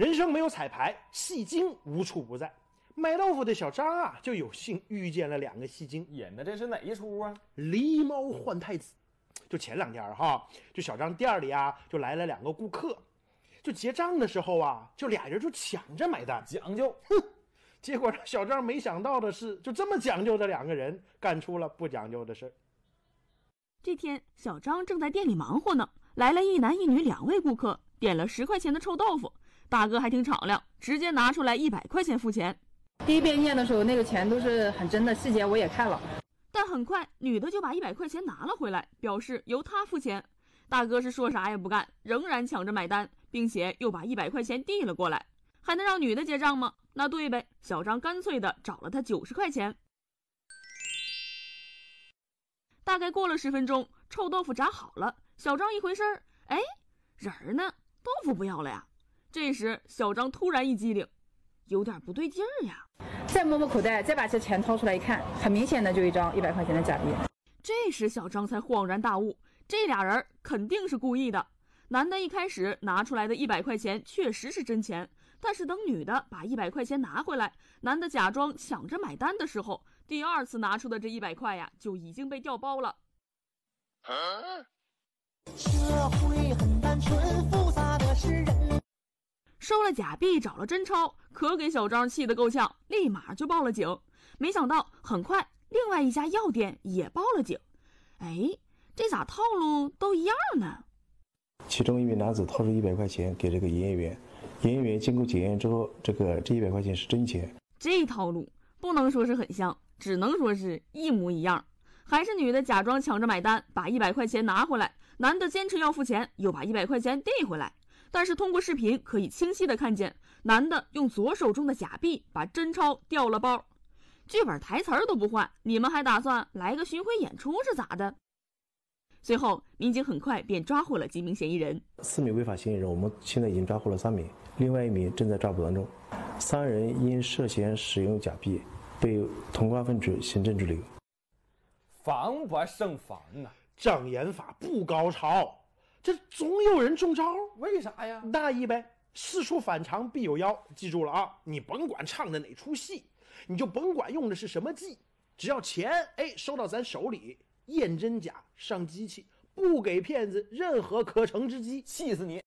人生没有彩排，戏精无处不在。卖豆腐的小张啊，就有幸遇见了两个戏精，演的这是哪一出啊？狸猫换太子。就前两天哈，就小张店里啊，就来了两个顾客，就结账的时候啊，就俩人就抢着买单，讲究。哼，结果让小张没想到的是，就这么讲究的两个人干出了不讲究的事这天，小张正在店里忙活呢，来了一男一女两位顾客，点了十块钱的臭豆腐。大哥还挺敞亮，直接拿出来一百块钱付钱。第一遍验的时候，那个钱都是很真的，细节我也看了。但很快，女的就把一百块钱拿了回来，表示由她付钱。大哥是说啥也不干，仍然抢着买单，并且又把一百块钱递了过来。还能让女的结账吗？那对呗。小张干脆的找了他九十块钱。大概过了十分钟，臭豆腐炸好了。小张一回身，哎，人呢？豆腐不要了呀？这时，小张突然一机灵，有点不对劲儿呀！再摸摸口袋，再把这钱掏出来一看，很明显的就一张一百块钱的假币。这时，小张才恍然大悟，这俩人肯定是故意的。男的一开始拿出来的一百块钱确实是真钱，但是等女的把一百块钱拿回来，男的假装抢着买单的时候，第二次拿出的这一百块呀，就已经被调包了。社会很单纯。收了假币，找了真钞，可给小张气得够呛，立马就报了警。没想到，很快另外一家药店也报了警。哎，这咋套路都一样呢？其中一名男子掏出一百块钱给这个营业员，营业员经过检验之后，这个这一百块钱是真钱。这套路不能说是很像，只能说是一模一样。还是女的假装抢着买单，把一百块钱拿回来，男的坚持要付钱，又把一百块钱递回来。但是通过视频可以清晰的看见，男的用左手中的假币把真钞调了包，剧本台词儿都不换，你们还打算来个巡回演出是咋的？随后，民警很快便抓获了几名嫌疑人。四名违法嫌疑人，我们现在已经抓获了三名，另外一名正在抓捕当中。三人因涉嫌使用假币，被同瓜分局行政拘留。防不胜防啊，障眼法不高超。这总有人中招，为啥呀？大意呗！事出反常必有妖，记住了啊！你甭管唱的哪出戏，你就甭管用的是什么计，只要钱，哎，收到咱手里，验真假，上机器，不给骗子任何可乘之机，气死你！